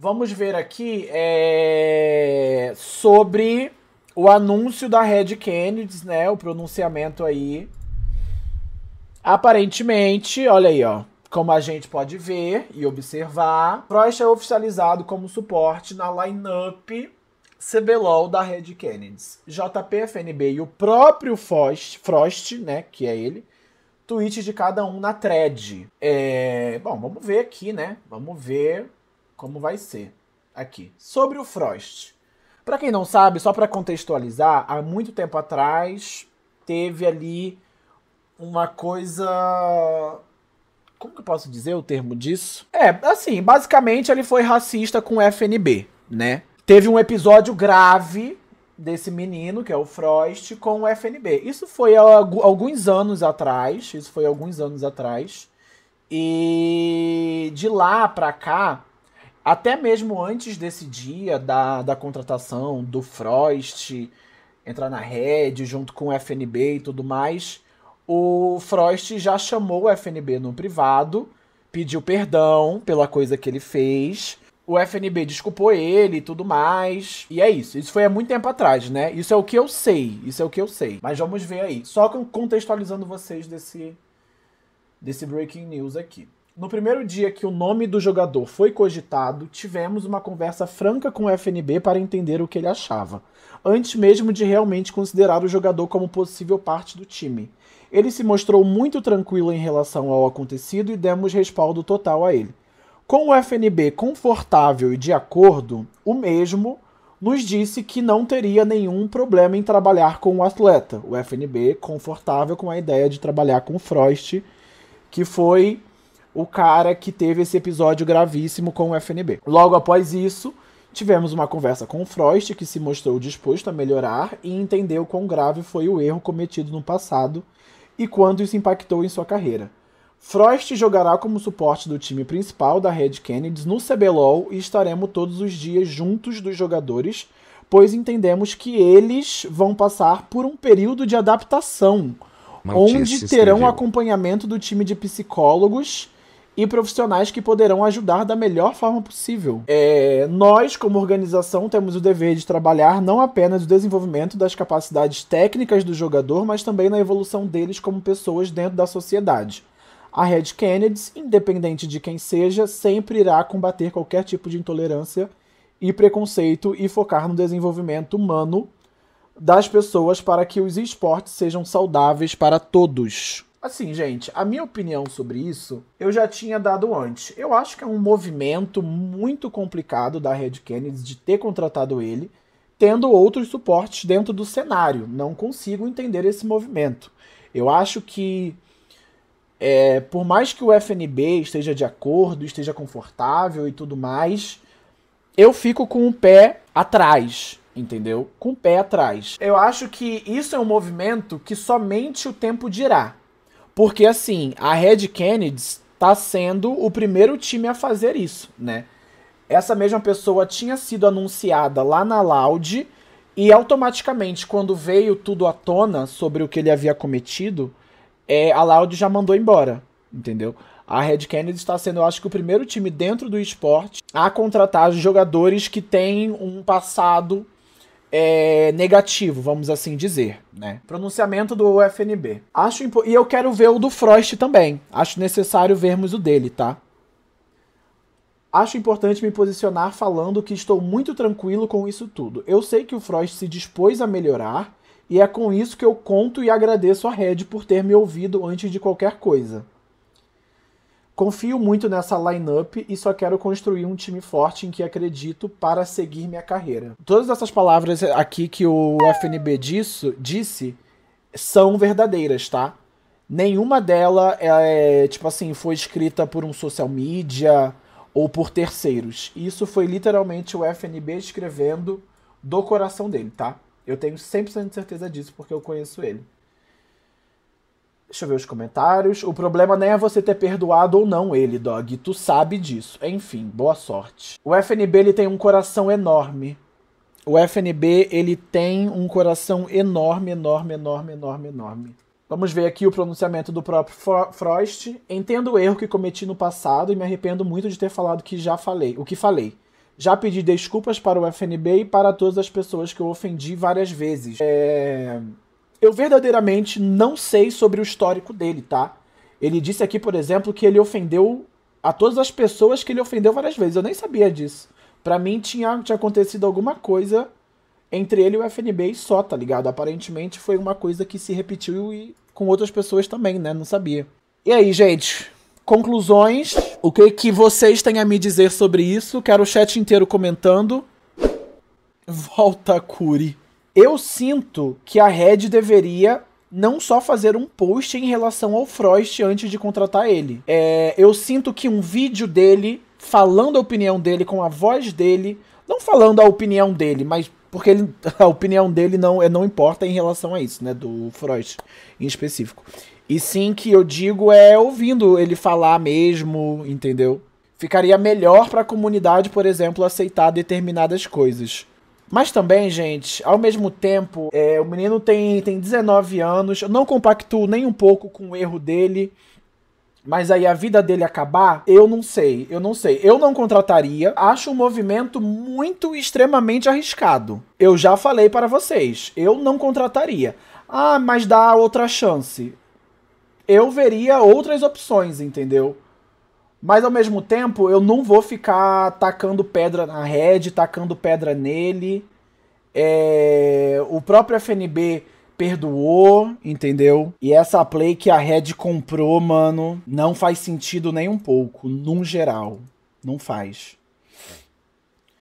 Vamos ver aqui é, sobre o anúncio da Red Kennedy, né? O pronunciamento aí. Aparentemente, olha aí, ó. Como a gente pode ver e observar, Frost é oficializado como suporte na lineup CBLOL da Red Kennedy. JP, FNB e o próprio Frost, Frost, né, que é ele, tweet de cada um na thread. É, bom, vamos ver aqui, né? Vamos ver como vai ser aqui. Sobre o Frost. Para quem não sabe, só para contextualizar, há muito tempo atrás teve ali uma coisa como que eu posso dizer o termo disso? É, assim, basicamente ele foi racista com o FNB, né? Teve um episódio grave desse menino, que é o Frost, com o FNB. Isso foi alguns anos atrás, isso foi alguns anos atrás. E de lá pra cá, até mesmo antes desse dia da, da contratação do Frost entrar na rede junto com o FNB e tudo mais, o Frost já chamou o FNB no privado, pediu perdão pela coisa que ele fez. O FNB desculpou ele e tudo mais. E é isso. Isso foi há muito tempo atrás, né? Isso é o que eu sei. Isso é o que eu sei. Mas vamos ver aí. Só contextualizando vocês desse, desse breaking news aqui. No primeiro dia que o nome do jogador foi cogitado, tivemos uma conversa franca com o FNB para entender o que ele achava, antes mesmo de realmente considerar o jogador como possível parte do time. Ele se mostrou muito tranquilo em relação ao acontecido e demos respaldo total a ele. Com o FNB confortável e de acordo, o mesmo nos disse que não teria nenhum problema em trabalhar com o atleta. O FNB confortável com a ideia de trabalhar com o Frost, que foi o cara que teve esse episódio gravíssimo com o FNB. Logo após isso, Tivemos uma conversa com Frost, que se mostrou disposto a melhorar e entendeu quão grave foi o erro cometido no passado e quando isso impactou em sua carreira. Frost jogará como suporte do time principal da Red Kennedys no CBLOL e estaremos todos os dias juntos dos jogadores, pois entendemos que eles vão passar por um período de adaptação, onde terão acompanhamento do time de psicólogos e profissionais que poderão ajudar da melhor forma possível. É, nós, como organização, temos o dever de trabalhar não apenas o desenvolvimento das capacidades técnicas do jogador, mas também na evolução deles como pessoas dentro da sociedade. A Red Kennedy, independente de quem seja, sempre irá combater qualquer tipo de intolerância e preconceito e focar no desenvolvimento humano das pessoas para que os esportes sejam saudáveis para todos. Assim, gente, a minha opinião sobre isso eu já tinha dado antes. Eu acho que é um movimento muito complicado da Red Kennedy de ter contratado ele, tendo outros suportes dentro do cenário. Não consigo entender esse movimento. Eu acho que, é, por mais que o FNB esteja de acordo, esteja confortável e tudo mais, eu fico com o pé atrás entendeu? Com o pé atrás. Eu acho que isso é um movimento que somente o tempo dirá. Porque, assim, a Red Kennedy está sendo o primeiro time a fazer isso, né? Essa mesma pessoa tinha sido anunciada lá na Loud e automaticamente, quando veio tudo à tona sobre o que ele havia cometido, é, a Loud já mandou embora, entendeu? A Red Kennedy está sendo, eu acho que, o primeiro time dentro do esporte a contratar jogadores que têm um passado é, negativo, vamos assim dizer, né? Pronunciamento do FNB. Acho impo... e eu quero ver o do Frost também. Acho necessário vermos o dele, tá? Acho importante me posicionar falando que estou muito tranquilo com isso tudo. Eu sei que o Frost se dispôs a melhorar e é com isso que eu conto e agradeço a Red por ter me ouvido antes de qualquer coisa. Confio muito nessa lineup e só quero construir um time forte em que acredito para seguir minha carreira. Todas essas palavras aqui que o FNB disso, disse são verdadeiras, tá? Nenhuma delas é, tipo assim, foi escrita por um social media ou por terceiros. Isso foi literalmente o FNB escrevendo do coração dele, tá? Eu tenho 100% de certeza disso porque eu conheço ele. Deixa eu ver os comentários. O problema nem é você ter perdoado ou não ele, Dog. Tu sabe disso. Enfim, boa sorte. O FNB ele tem um coração enorme. O FNB ele tem um coração enorme, enorme, enorme, enorme, enorme. Vamos ver aqui o pronunciamento do próprio Frost. Entendo o erro que cometi no passado e me arrependo muito de ter falado que já falei, o que falei. Já pedi desculpas para o FNB e para todas as pessoas que eu ofendi várias vezes. É eu verdadeiramente não sei sobre o histórico dele, tá? Ele disse aqui, por exemplo, que ele ofendeu a todas as pessoas que ele ofendeu várias vezes. Eu nem sabia disso. Para mim tinha, tinha acontecido alguma coisa entre ele e o FNB e só, tá ligado? Aparentemente foi uma coisa que se repetiu e com outras pessoas também, né? Não sabia. E aí, gente? Conclusões? O que que vocês têm a me dizer sobre isso? Quero o chat inteiro comentando. Volta, Curi. Eu sinto que a Red deveria não só fazer um post em relação ao Frost antes de contratar ele. É, eu sinto que um vídeo dele falando a opinião dele com a voz dele, não falando a opinião dele, mas porque ele, a opinião dele não, é, não importa em relação a isso, né, do Freud em específico. E sim que eu digo é ouvindo ele falar mesmo, entendeu? Ficaria melhor para a comunidade, por exemplo, aceitar determinadas coisas. Mas também, gente, ao mesmo tempo, é, o menino tem, tem 19 anos. Eu não compactuo nem um pouco com o erro dele. Mas aí a vida dele acabar, eu não sei, eu não sei. Eu não contrataria. Acho um movimento muito extremamente arriscado. Eu já falei para vocês, eu não contrataria. Ah, mas dá outra chance. Eu veria outras opções, entendeu? Mas ao mesmo tempo, eu não vou ficar tacando pedra na Red, tacando pedra nele. É... O próprio FNB perdoou, entendeu? E essa play que a Red comprou, mano, não faz sentido nem um pouco, num geral. Não faz.